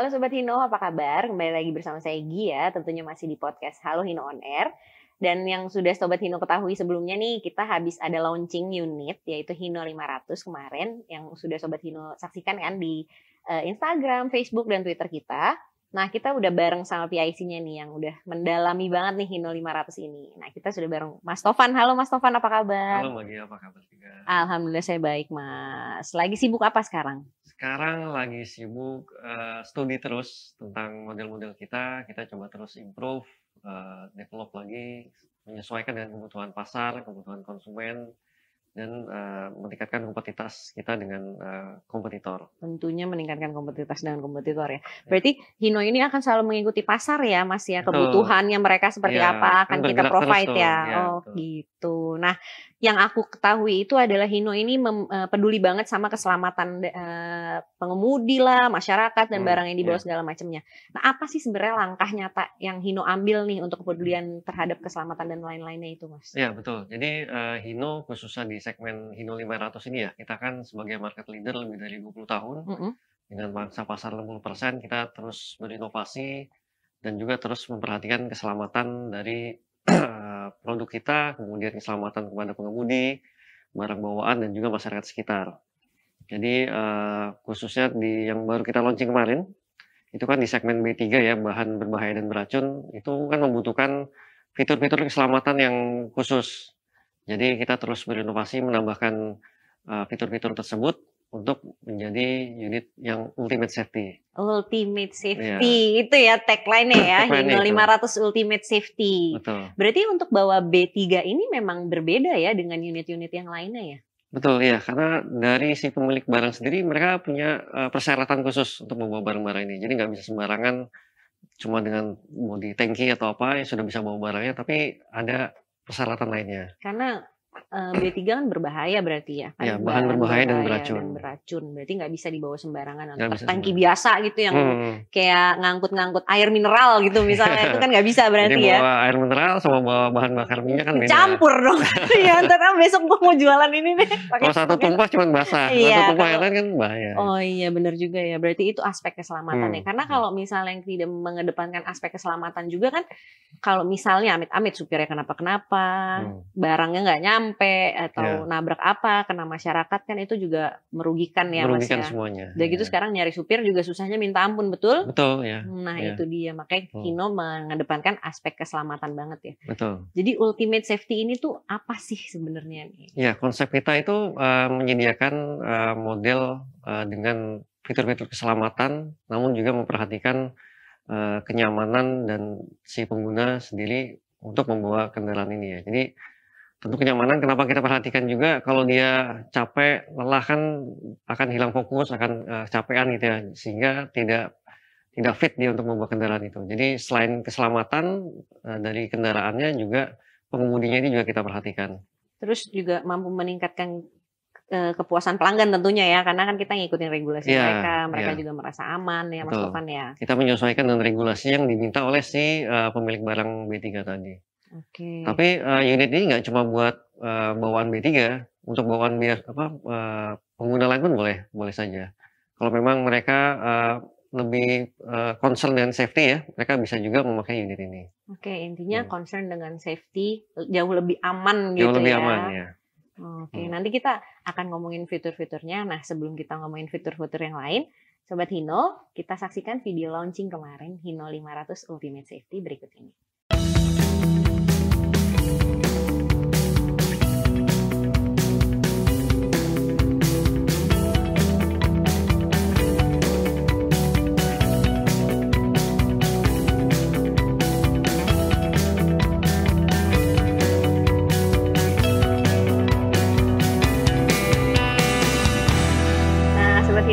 Halo Sobat Hino, apa kabar? Kembali lagi bersama saya Gia, tentunya masih di podcast Halo Hino On Air. Dan yang sudah Sobat Hino ketahui sebelumnya nih, kita habis ada launching unit, yaitu Hino 500 kemarin, yang sudah Sobat Hino saksikan kan di uh, Instagram, Facebook, dan Twitter kita. Nah, kita udah bareng sama PIC-nya nih yang udah mendalami banget nih Hino 500 ini. Nah, kita sudah bareng Mas Tovan. Halo Mas Tovan, apa kabar? Halo Mbak apa kabar Alhamdulillah saya baik, Mas. Lagi sibuk apa sekarang? sekarang lagi sibuk uh, studi terus tentang model-model kita. Kita coba terus improve, uh, develop lagi, menyesuaikan dengan kebutuhan pasar, kebutuhan konsumen, dan uh, meningkatkan kompetitas kita dengan uh, kompetitor. Tentunya meningkatkan kompetitas dengan kompetitor ya. ya. Berarti Hino ini akan selalu mengikuti pasar ya, Mas ya, kebutuhannya mereka seperti ya, apa akan kita provide ya. ya. Oh, betul. gitu. Nah, yang aku ketahui itu adalah Hino ini mem, uh, peduli banget sama keselamatan uh, pengemudi lah, masyarakat dan hmm, barang yang dibawa yeah. segala macamnya. Nah, apa sih sebenarnya langkah nyata yang Hino ambil nih untuk kepedulian terhadap keselamatan dan lain-lainnya itu, Mas? Iya, betul. Jadi uh, Hino khususnya di segmen Hino 500 ini ya, kita kan sebagai market leader lebih dari 20 tahun. Mm -hmm. Dengan bangsa pasar 60%, kita terus berinovasi dan juga terus memperhatikan keselamatan dari produk kita, kemudian keselamatan kepada pengemudi, barang bawaan dan juga masyarakat sekitar. Jadi uh, khususnya di yang baru kita launching kemarin itu kan di segmen B3 ya bahan berbahaya dan beracun itu kan membutuhkan fitur-fitur keselamatan yang khusus. Jadi kita terus berinovasi menambahkan eh, fitur-fitur uh, fitur -fitur tersebut untuk menjadi unit yang ultimate safety. Ultimate safety yeah. itu ya tagline-nya ya, tagline Hingga 500 itu. ultimate safety. Betul. Berarti untuk bawa B3 ini memang berbeda ya dengan unit-unit yang lainnya ya. Betul ya, karena dari si pemilik barang sendiri mereka punya eh, persyaratan khusus untuk membawa barang-barang ini. Jadi nggak bisa sembarangan cuma dengan mau di tanki atau apa yang sudah bisa bawa barangnya, tapi ada persyaratan lainnya. Karena Eh, B3 kan berbahaya berarti ya. Kan ya bahan berbahaya, berbahaya dan beracun. Dan beracun berarti nggak bisa dibawa sembarangan. atau bisa tangki sembarangan. biasa gitu yang hmm. kayak ngangkut-ngangkut air mineral gitu misalnya itu kan nggak bisa berarti Jadi ya. Bawa air mineral sama bawa bahan bakar minyak kan Campur Campur dong. ya ntar ah, besok gua mau jualan ini deh. Kalau satu tumpah cuma basah, iya, satu tumpah yang lain kan bahaya. Oh iya benar juga ya. Berarti itu aspek keselamatan ya. hmm. ya. Karena hmm. kalau misalnya yang tidak mengedepankan aspek keselamatan juga kan kalau misalnya amit-amit supirnya kenapa-kenapa, hmm. barangnya nggak nyaman nyampe atau yeah. nabrak apa kena masyarakat kan itu juga merugikan ya merugikan mas ya. semuanya. Dan yeah. gitu ya. sekarang nyari supir juga susahnya minta ampun betul? Betul ya. Yeah. Nah yeah. itu dia makanya oh. Kino mengedepankan aspek keselamatan banget ya. Betul. Jadi ultimate safety ini tuh apa sih sebenarnya nih? Ya konsep kita itu uh, menyediakan uh, model uh, dengan fitur-fitur keselamatan, namun juga memperhatikan uh, kenyamanan dan si pengguna sendiri untuk membawa kendaraan ini ya. Jadi Tentu kenyamanan, kenapa kita perhatikan juga kalau dia capek, lelah kan akan hilang fokus, akan uh, eh, capean gitu ya, sehingga tidak tidak fit dia untuk membawa kendaraan itu. Jadi selain keselamatan uh, dari kendaraannya juga pengemudinya ini juga kita perhatikan. Terus juga mampu meningkatkan eh, kepuasan pelanggan tentunya ya karena kan kita ngikutin regulasi yeah, mereka mereka yeah. juga merasa aman ya Mas Tovan ya kita menyesuaikan dengan regulasi yang diminta oleh si uh, pemilik barang B3 tadi Oke. Tapi uh, eh, unit ini nggak cuma buat uh, bawaan B3, untuk bawaan bias apa uh, pengguna lain pun boleh boleh saja. Kalau memang mereka uh, lebih uh, concern dengan safety ya, mereka bisa juga memakai unit ini. Oke, intinya hmm. concern dengan safety jauh lebih aman jauh gitu lebih ya. Jauh lebih aman ya. Oke, hmm. nanti kita akan ngomongin fitur-fiturnya. Nah, sebelum kita ngomongin fitur-fitur yang lain, Sobat Hino, kita saksikan video launching kemarin Hino 500 Ultimate Safety berikut ini.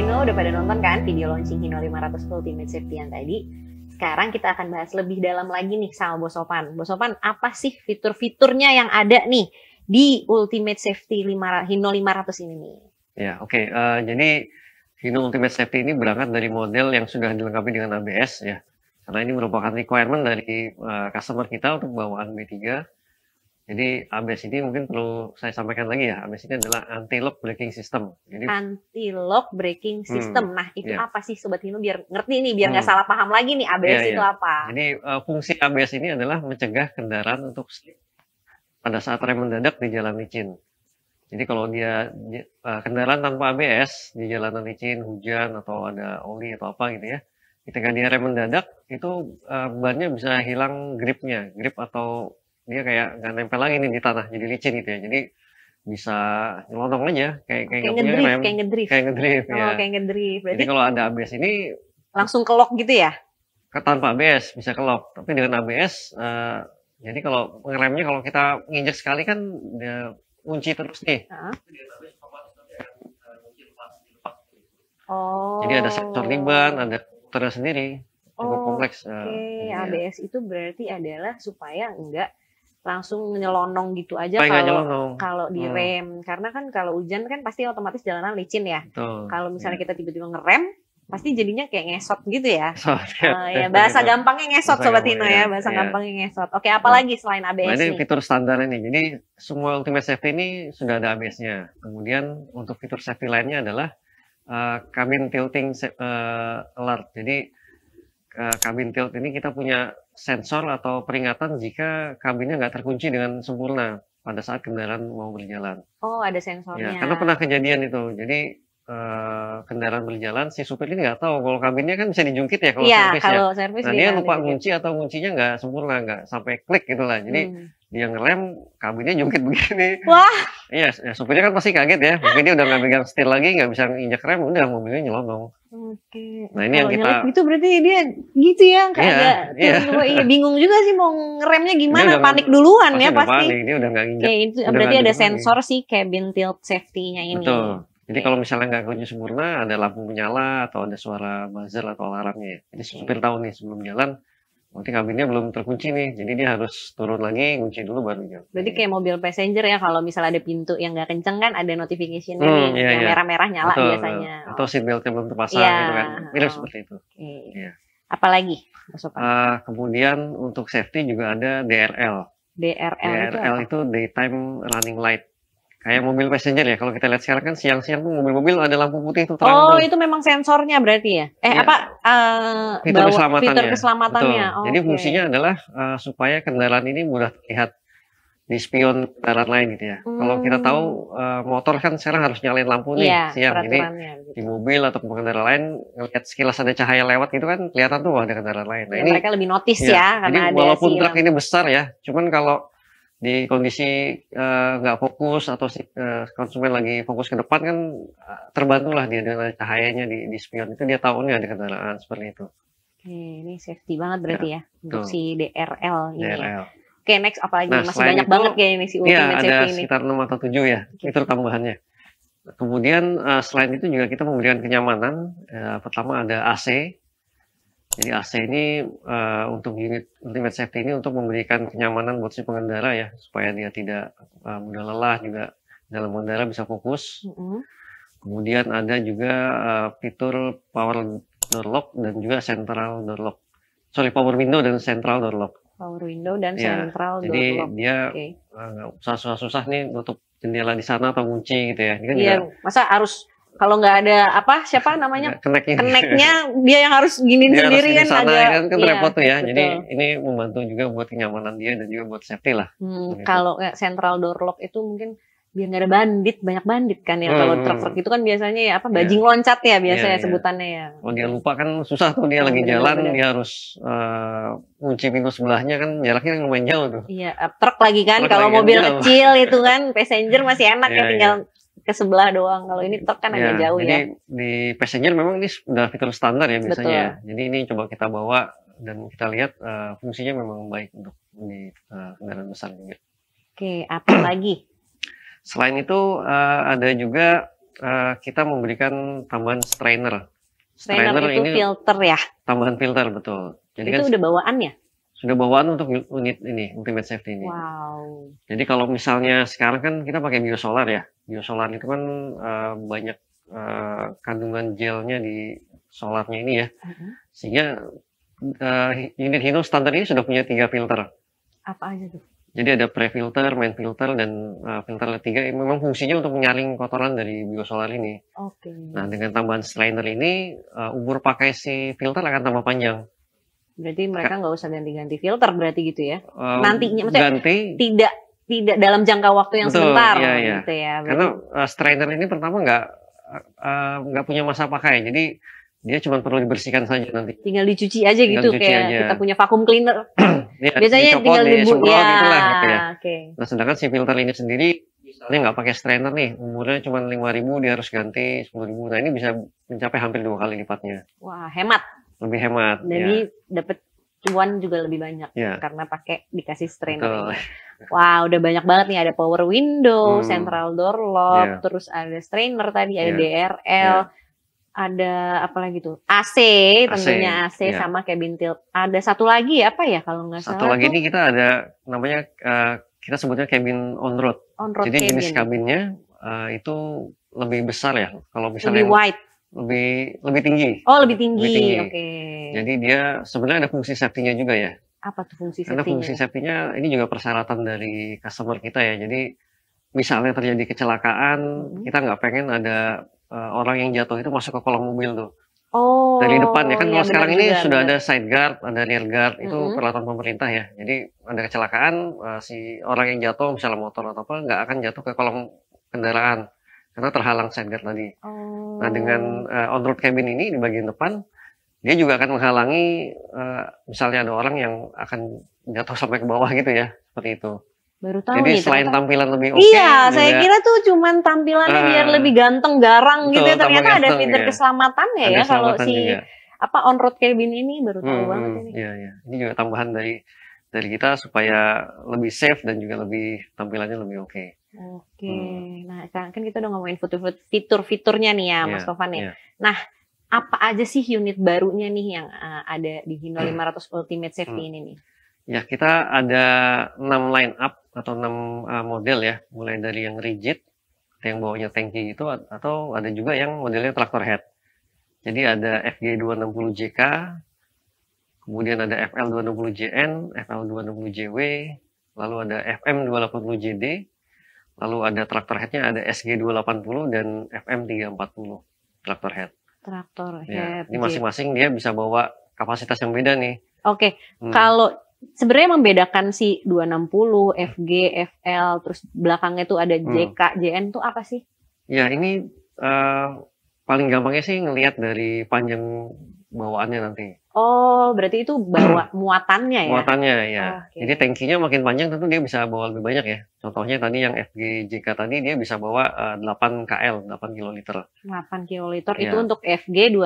Nah, udah pada nonton kan video launching Hino 500 Ultimate Safety yang tadi? Sekarang kita akan bahas lebih dalam lagi nih sama bos bos Sopan, apa sih fitur-fiturnya yang ada nih di Ultimate Safety 5, Hino 500 ini nih? Ya, oke. Okay. Uh, eh, jadi Hino Ultimate Safety ini berangkat dari model yang sudah dilengkapi dengan ABS ya. Karena ini merupakan requirement dari uh, customer kita untuk bawaan B3 jadi ABS ini mungkin perlu saya sampaikan lagi ya. ABS ini adalah anti-lock braking system. anti-lock braking hmm, system. Hmm, nah, itu yeah. apa sih sobat Hino biar ngerti nih, biar nggak hmm. salah paham lagi nih ABS yeah, itu yeah. apa. Jadi uh, fungsi ABS ini adalah mencegah kendaraan untuk pada saat rem mendadak di jalan licin. Jadi kalau dia uh, kendaraan tanpa ABS di jalan licin, hujan atau ada oli atau apa gitu ya, ketika dia rem mendadak itu uh, eh, bannya bisa hilang gripnya, grip atau dia kayak nggak nempel lagi nih di tanah jadi licin gitu ya jadi bisa nyelonong aja kayak kayak kayak ngedrift kayak ngedrift kayak ngedrift oh, ya kayak ngedrift jadi kalau ada ABS ini langsung kelok gitu ya tanpa ABS bisa kelok tapi dengan ABS uh, eh, jadi kalau ngeremnya kalau kita nginjek sekali kan dia kunci terus nih uh -huh. Oh. Jadi ada sektor oh. liban, ada terus sendiri cukup oh, kompleks. Eh, oke, okay. Iya. uh, ABS itu berarti adalah supaya enggak langsung nyelonong gitu aja kalau kalau direm hmm. karena kan kalau hujan kan pasti otomatis jalanan licin ya kalau misalnya yeah. Hmm. kita tiba-tiba ngerem pasti jadinya kayak ngesot gitu ya so, uh, ya. Eh, ya bahasa gampangnya ngesot sobat Tino ya, ya. bahasa yeah. gampangnya ngesot oke apalagi nah, selain ABS nah, ini fitur standar ini jadi semua Ultimate Safety ini sudah ada ABS-nya kemudian untuk fitur safety lainnya adalah uh, cabin tilting uh, alert jadi uh, cabin tilt ini kita punya sensor atau peringatan jika kabinnya nggak terkunci dengan sempurna pada saat kendaraan mau berjalan. Oh, ada sensornya. Ya, karena pernah kejadian itu. Jadi eh, kendaraan berjalan, si supir ini nggak tahu kalau kabinnya kan bisa dijungkit ya kalau iya, ya, servisnya. Kalau servis nah, dia lupa kunci atau kuncinya nggak sempurna, nggak sampai klik gitulah. Jadi hmm dia ngerem kabinnya jungkit begini wah iya ya, supirnya kan pasti kaget ya mungkin dia udah nggak pegang setir lagi nggak bisa injak rem udah mobilnya nyelonong oke nah ini yang kita itu berarti dia gitu ya kayak iya, iya. iya. bingung juga sih mau ngeremnya gimana dia panik duluan pasti ya pasti panik, dia udah nggak injak Okay, itu, berarti ada sensor sih cabin tilt safety-nya ini Betul. Jadi kalau misalnya nggak kunci sempurna, ada lampu menyala atau ada suara buzzer atau alarmnya. Ya. Jadi supir tahu nih sebelum jalan, berarti kabinnya belum terkunci nih jadi dia harus turun lagi kunci dulu baru jalan berarti kayak mobil passenger ya kalau misalnya ada pintu yang nggak kenceng kan ada notification hmm, nih, iya, yang iya. merah-merah nyala atau, biasanya atau seatbelt yang belum terpasang ya. gitu kan mirip oh. seperti itu okay. Iya. apalagi Masukan. uh, eh, kemudian untuk safety juga ada DRL DRL, DRL itu, itu daytime running light kayak mobil passenger ya kalau kita lihat sekarang kan siang-siang tuh mobil-mobil ada lampu putih itu terang oh itu memang sensornya berarti ya eh ya. apa uh, fitur bawa, keselamatannya, fitur keselamatannya. Oh, jadi okay. fungsinya adalah uh, supaya kendaraan ini mudah terlihat di spion kendaraan lain gitu ya hmm. kalau kita hmm. tahu uh, motor kan sekarang harus nyalain lampu nih ya, siang ini gitu. di mobil atau kendaraan lain ngelihat sekilas ada cahaya lewat gitu kan kelihatan tuh ada kendaraan lain nah, ya, ini mereka lebih notice iya. ya, ya karena jadi ada walaupun truk ini besar ya cuman kalau di kondisi eh, nggak uh, fokus atau si uh, konsumen lagi fokus ke depan kan eh, terbantu terbantulah dia dengan cahayanya di, di spion itu dia tahu nih ada kendaraan seperti itu. Oke, ini safety banget berarti ya, ya untuk si DRL ini. Ya. DRL. Oke, next apalagi nah, masih banyak itu, banget kayaknya ini si ultimate iya, ya, safety ini. ada sekitar 6 atau 7 ya, okay. itu tambahannya. Kemudian uh, selain itu juga kita memberikan kenyamanan. Uh, pertama ada AC, jadi AC ini uh, untuk unit ultimate safety ini untuk memberikan kenyamanan buat si pengendara ya supaya dia tidak uh, mudah lelah juga dalam mengendara bisa fokus. Mm -hmm. Kemudian ada juga uh, fitur power door lock dan juga central door lock. Sorry, power window dan central door lock. Power window dan ya, central door lock. Jadi dia okay. uh, susah-susah nih untuk jendela di sana atau kunci gitu ya. Kan iya, Yeah, masa harus kalau nggak ada apa siapa namanya keneknya dia yang harus gini dia sendiri harus kan agak kan, kan iya, repot tuh ya betul. jadi ini membantu juga buat kenyamanan dia dan juga buat safety lah hmm, gitu. kalau kayak central door lock itu mungkin biar nggak ada bandit banyak bandit kan ya hmm, kalau hmm. truk-truk itu kan biasanya ya apa iya. bajing yeah. loncat ya biasanya yeah, iya. sebutannya ya Oh dia lupa kan susah tuh dia oh, lagi bener, jalan dia harus uh, eh, kunci pintu sebelahnya kan jaraknya kan lumayan jauh tuh iya yeah, truk lagi kan kalau kan mobil kecil itu kan passenger masih enak yeah, ya iya, tinggal yeah ke sebelah doang. Kalau ini truk kan ya, agak jauh jadi ya. Di passenger memang ini sudah fitur standar ya biasanya. Ya. Jadi ini coba kita bawa dan kita lihat uh, fungsinya memang baik untuk ini uh, kendaraan besar juga. Oke, apa lagi? Selain itu uh, ada juga uh, kita memberikan tambahan strainer. Strainer, strainer itu ini filter ya. Tambahan filter betul. Jadi itu kan, udah bawaan ya? sudah bawaan untuk unit ini, ultimate safety ini. Wow. Jadi kalau misalnya sekarang kan kita pakai biosolar ya. Biosolar itu kan uh, banyak uh, kandungan gelnya di solarnya ini ya. Uh-huh. Sehingga uh, unit Hino standar ini sudah punya tiga filter. Apa aja tuh? Jadi ada pre-filter, main filter, dan uh, filter ketiga memang fungsinya untuk menyaring kotoran dari biosolar ini. Oke. Okay. Nah, dengan tambahan strainer ini, uh, umur pakai si filter akan tambah panjang. Berarti mereka nggak usah ganti-ganti filter berarti gitu ya? Um, Nantinya, maksudnya ganti, tidak tidak dalam jangka waktu yang betul, sebentar, iya, iya. gitu ya. Berarti. Karena uh, strainer ini pertama nggak eh, nggak uh, punya masa pakai, jadi dia cuma perlu dibersihkan saja nanti. Tinggal dicuci aja tinggal gitu kayak aja. kita punya vakum cleaner. ya, Biasanya dicopot, tinggal dibu ya. Gitu lah, ya. Gitu ya. Okay. Nah sedangkan si filter ini sendiri misalnya nggak pakai strainer nih, umurnya cuma lima ribu dia harus ganti sepuluh ribu Nah ini bisa mencapai hampir dua kali lipatnya. Wah hemat lebih hemat jadi ya. dapat cuan juga lebih banyak ya. karena pakai dikasih strainer. wow, udah banyak banget nih ada power window, hmm. central door lock, yeah. terus ada strainer tadi, ada yeah. DRL, yeah. ada apa lagi tuh? AC, tentunya AC, yeah. sama cabin tilt. Ada satu lagi apa ya, ya kalau nggak salah? Satu lagi tuh, ini kita ada namanya uh, kita sebutnya cabin on road. On road Jadi cabin. jenis kabinnya uh, eh, itu lebih besar ya. Kalau misalnya lebih wide lebih lebih tinggi. Oh, lebih tinggi. tinggi. Oke. Okay. Jadi dia sebenarnya ada fungsi safety-nya juga ya. Apa tuh fungsi safety-nya? Karena fungsi safety-nya ini juga persyaratan dari customer kita ya. Jadi misalnya terjadi kecelakaan, hmm. kita nggak pengen ada uh, orang yang jatuh itu masuk ke kolong mobil tuh. Oh. Dari depan ya kan iya, kalau sekarang ini benar. sudah ada side guard, ada rear guard, mm -hmm. itu mm-hmm. peralatan pemerintah ya. Jadi ada kecelakaan uh, si orang yang jatuh misalnya motor atau apa nggak akan jatuh ke kolong kendaraan karena terhalang side guard tadi. Oh. Nah dengan uh, on road cabin ini di bagian depan dia juga akan menghalangi uh, misalnya ada orang yang akan jatuh sampai ke bawah gitu ya seperti itu. Baru tahu Jadi nih, selain ternyata, tampilan lebih iya, oke. Okay, iya, juga, saya ya. kira tuh cuman tampilannya uh, biar lebih ganteng garang betul, gitu ya. Ternyata ganteng, ada fitur iya. ya. keselamatannya ada ya kalau si juga. apa on road cabin ini baru tahu hmm, banget ini. Iya, iya. Ini juga tambahan dari dari kita supaya lebih safe dan juga lebih tampilannya lebih oke. Okay. Oke, hmm. nah sekarang kan kita udah ngomongin fitur-fiturnya nih ya, yeah, Mas Tovan ya. Yeah. Nah, apa aja sih unit barunya nih yang uh, ada di Hino hmm. 500 Ultimate Safety hmm. ini nih? Ya, kita ada 6 line up atau 6 uh, eh, model ya, mulai dari yang rigid, yang bawahnya tanki itu, atau ada juga yang modelnya traktor head. Jadi ada FG260JK, kemudian ada FL260JN, FL260JW, lalu ada FM280JD, Lalu ada traktor headnya ada SG280 dan FM340 traktor head. Traktor ya, head. ini gitu ya? masing-masing dia bisa bawa kapasitas yang beda nih. Oke, hmm. kalau sebenarnya membedakan si 260, FG, FL, terus belakangnya itu ada JK, hmm. JN tuh apa sih? Ya ini uh, paling gampangnya sih ngelihat dari panjang bawaannya nanti. Oh, berarti itu bawa muatannya ya? Muatannya ya. Ah, okay. Jadi tankinya makin panjang tentu dia bisa bawa lebih banyak ya. Contohnya tadi yang FGJK tadi dia bisa bawa uh, 8 KL, 8 kiloliter. 8 kiloliter ya. itu untuk FG 260 JK.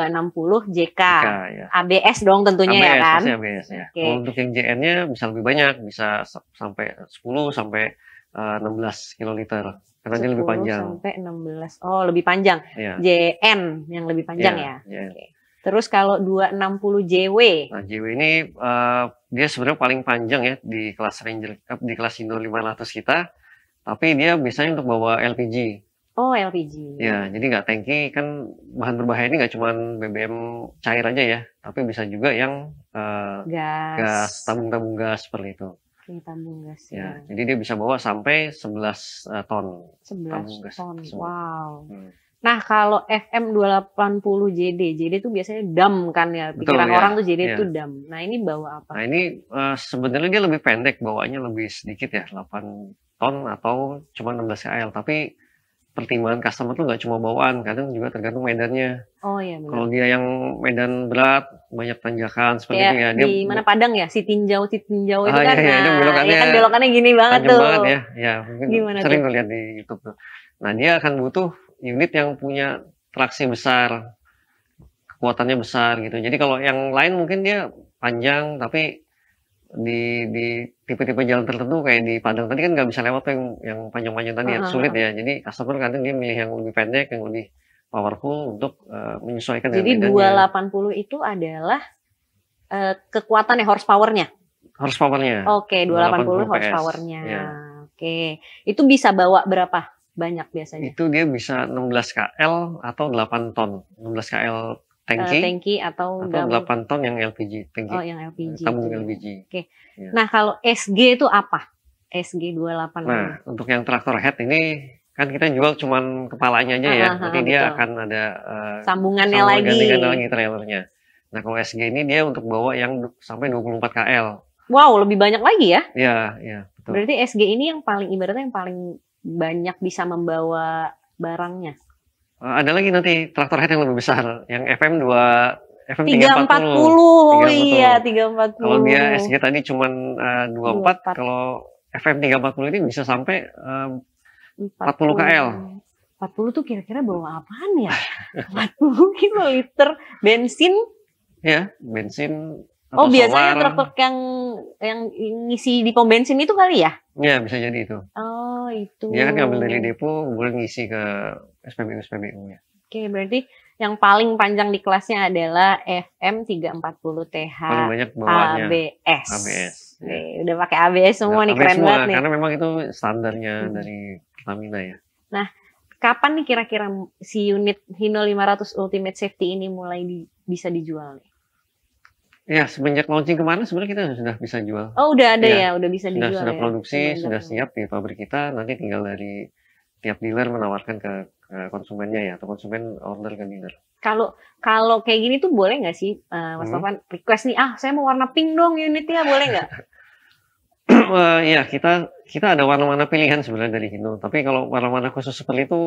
JK ya. ABS dong tentunya ABS, ya kan? ABS ya. Okay. Kalau untuk yang JN-nya bisa lebih banyak, bisa sampai 10 sampai uh, eh, 16 kiloliter. Karena dia lebih panjang. sampai 16. Oh, lebih panjang. Ya. JN yang lebih panjang iya, ya. ya. Oke. Okay. Terus kalau 260 JW. Nah, JW ini uh, dia sebenarnya paling panjang ya di kelas Ranger eh, di kelas Indo 500 kita. Tapi dia biasanya untuk bawa LPG. Oh, LPG. Ya, jadi nggak tangki kan bahan berbahaya ini nggak cuma BBM cair aja ya, tapi bisa juga yang uh, gas, gas tabung-tabung gas seperti itu. Oke, tabung gas. Ya, ya. jadi dia bisa bawa sampai 11 uh, ton. 11 tabung gas ton. Wow. Hmm. Nah, kalau FM 280 JD, JD itu biasanya dam kan ya, pikiran Betul, ya. orang tuh JD itu ya. dam. Nah, ini bawa apa? Nah, ini uh, sebenarnya dia lebih pendek, bawaannya lebih sedikit ya, 8 ton atau cuma 16 KL, tapi pertimbangan customer tuh nggak cuma bawaan, kadang juga tergantung medannya. Oh iya benar. Kalau dia yang medan berat, banyak tanjakan seperti ya, itu ya. Dia di mana Padang ya, si tinjau, si tinjau ah, itu iya, kan. Iya, nah, belokannya, ya kan belokannya gini banget tuh. banget ya. Ya, mungkin Gimana sering ngeliat di YouTube tuh. Nah, dia akan butuh unit yang punya traksi besar, kekuatannya besar gitu. Jadi kalau yang lain mungkin dia panjang tapi di di tipe-tipe jalan tertentu kayak di Padang tadi kan nggak bisa lewat yang yang panjang-panjang tadi uh-huh. ya sulit ya. Jadi customer kadang dia milih yang lebih pendek, yang lebih powerful untuk uh, menyesuaikan Jadi delapan 280 itu adalah uh, kekuatan ya horsepowernya. Horsepowernya. Oke, okay, 280, 280 horsepowernya. Ya. Oke, okay. itu bisa bawa berapa banyak biasanya. Itu dia bisa 16 KL atau 8 ton. 16 KL tangki, uh, eh, tangki atau, atau 8 ton yang LPG tangki. Oh, yang LPG. Eh, tabung LPG. Oke. Okay. Ya. Nah, kalau SG itu apa? SG 28. Nah, untuk yang traktor head ini kan kita jual cuman kepalanya aja ya. Nanti Nanti betul. dia akan ada uh, sambungannya lagi. lagi trailernya. Nah, kalau SG ini dia untuk bawa yang sampai 24 KL. Wow, lebih banyak lagi ya? Iya, iya, Berarti SG ini yang paling ibaratnya yang paling banyak bisa membawa barangnya. Eh, ada lagi nanti traktor head yang lebih besar, yang FM 2 FM 340. 340. Oh Iya, 340. Kalau dia SG tadi cuma uh, 24, 24, kalau FM 340 ini bisa sampai uh, 40. 40 KL. 40 tuh kira-kira bawa apaan ya? 40 kilo liter bensin? Ya, bensin Oh, biasanya solar. truk yang yang ngisi di pom bensin itu kali ya? Iya, bisa jadi itu. Oh, itu. Dia kan ngambil dari depo, boleh ngisi ke SPBU SPBU ya. Oke, berarti yang paling panjang di kelasnya adalah FM 340 TH banyak ABS. ABS. Ya. udah pakai ABS semua udah, nih, ABS keren semua, banget nih. Karena memang itu standarnya hmm. dari Pertamina ya. Nah, kapan nih kira-kira si unit Hino 500 Ultimate Safety ini mulai di, bisa dijual nih? Ya, semenjak launching kemarin sebenarnya kita sudah bisa jual. Oh, udah ada ya, ya? udah bisa dijual. Sudah, ya? produksi, ya, sudah siap di pabrik kita. Nanti tinggal dari tiap dealer menawarkan ke, ke konsumennya ya, atau konsumen order ke dealer. Kalau kalau kayak gini tuh boleh nggak sih, uh, Mas hmm. request nih, ah saya mau warna pink dong unitnya, boleh nggak? uh, ya kita kita ada warna-warna pilihan sebenarnya dari Hindu, Tapi kalau warna-warna khusus seperti itu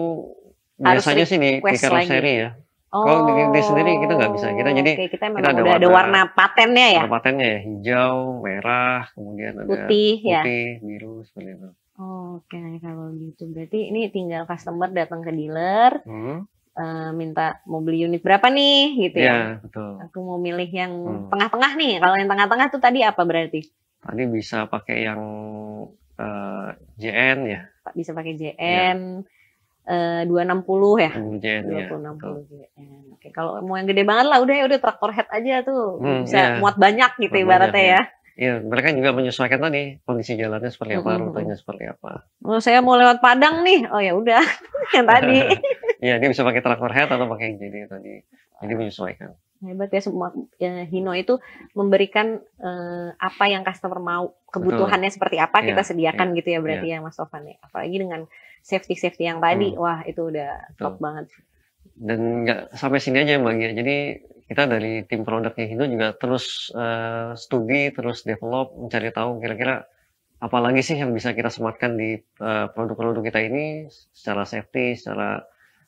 biasanya sih di, di karoseri ya Oh. Kalau di kita oh. sendiri kita nggak bisa. Kita Oke, jadi kita, kita ada, warna, ada warna patennya ya. Warna patennya ya, hijau, merah, kemudian ada putih, ya. putih ya? biru seperti itu. Oke, okay. kalau gitu berarti ini tinggal customer datang ke dealer, hmm. uh, minta mau beli unit berapa nih, gitu ya? ya? betul. Aku mau milih yang hmm. tengah-tengah hmm. nih. Kalau yang tengah-tengah tuh tadi apa berarti? Tadi bisa pakai yang uh, eh, JN ya. Bisa pakai JN. Yeah. Eh, dua enam puluh ya hmm, iya, iya, dua puluh enam puluh gitu ya. oke kalau mau yang gede banget lah udah ya udah traktor head aja tuh hmm, bisa yeah. muat banyak gitu muat ibaratnya ya iya. iya, mereka juga menyesuaikan tadi kondisi jalannya seperti apa, hmm, hmm, rutenya seperti apa. Oh, saya mau lewat Padang nih. Oh ya udah, yang tadi. Iya, dia bisa pakai traktor head atau pakai yang jadi tadi. Jadi menyesuaikan. Hebat ya semua ya, Hino itu memberikan eh, apa yang customer mau, kebutuhannya Betul. seperti apa ya, kita sediakan ya, gitu ya berarti ya, ya Mas Sofan ya. Apalagi dengan safety safety yang tadi hmm. wah itu udah Betul. top banget dan nggak sampai sini aja mbak ya, Gia ya. jadi kita dari tim produknya itu juga terus uh, studi terus develop mencari tahu kira-kira apa lagi sih yang bisa kita sematkan di eh, produk-produk uh, kita ini secara safety secara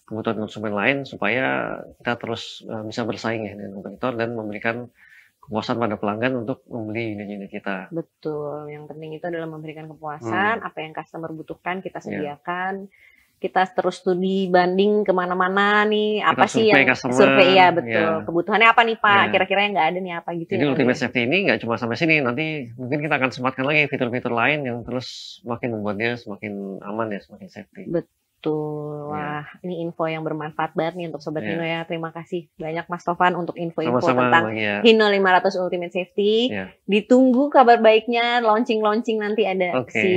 kebutuhan konsumen lain supaya kita terus uh, bisa bersaing ya dengan kompetitor dan memberikan kepuasan pada pelanggan untuk membeli unit-unit kita. Betul. Yang penting itu adalah memberikan kepuasan. Hmm. Apa yang customer butuhkan kita ya. sediakan. Yeah. Kita terus studi banding kemana-mana nih. Kita apa sih yang survei iya, ya betul. Yeah. Kebutuhannya apa nih Pak? Ya. Kira-kira yang nggak ada nih apa gitu. Jadi ya, ultimate ya? safety ini nggak cuma sampai sini. Nanti mungkin kita akan sematkan lagi fitur-fitur lain yang terus makin membuatnya semakin aman ya, semakin safety. Betul. Betul. Gitu. Iya. Wah, ya. ini info yang bermanfaat banget nih untuk Sobat ya. Hino ya. Terima kasih banyak Mas Tovan untuk info-info tentang ya. Hino 500 Ultimate Safety. Ya. Ditunggu kabar baiknya, launching-launching nanti ada okay. si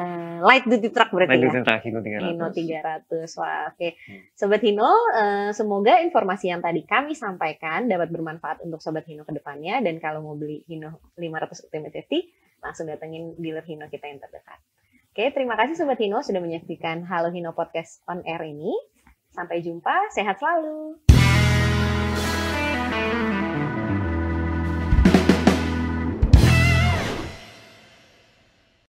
uh, light duty truck berarti light ya. Duty truck Hino 300. Hino 300. Wah, oke. Okay. Hmm. Sobat Hino, uh, eh, semoga informasi yang tadi kami sampaikan dapat bermanfaat untuk Sobat Hino ke depannya dan kalau mau beli Hino 500 Ultimate Safety, langsung datengin dealer Hino kita yang terdekat. Oke, terima kasih Sobat Hino sudah menyaksikan Halo Hino Podcast on Air ini. Sampai jumpa, sehat selalu.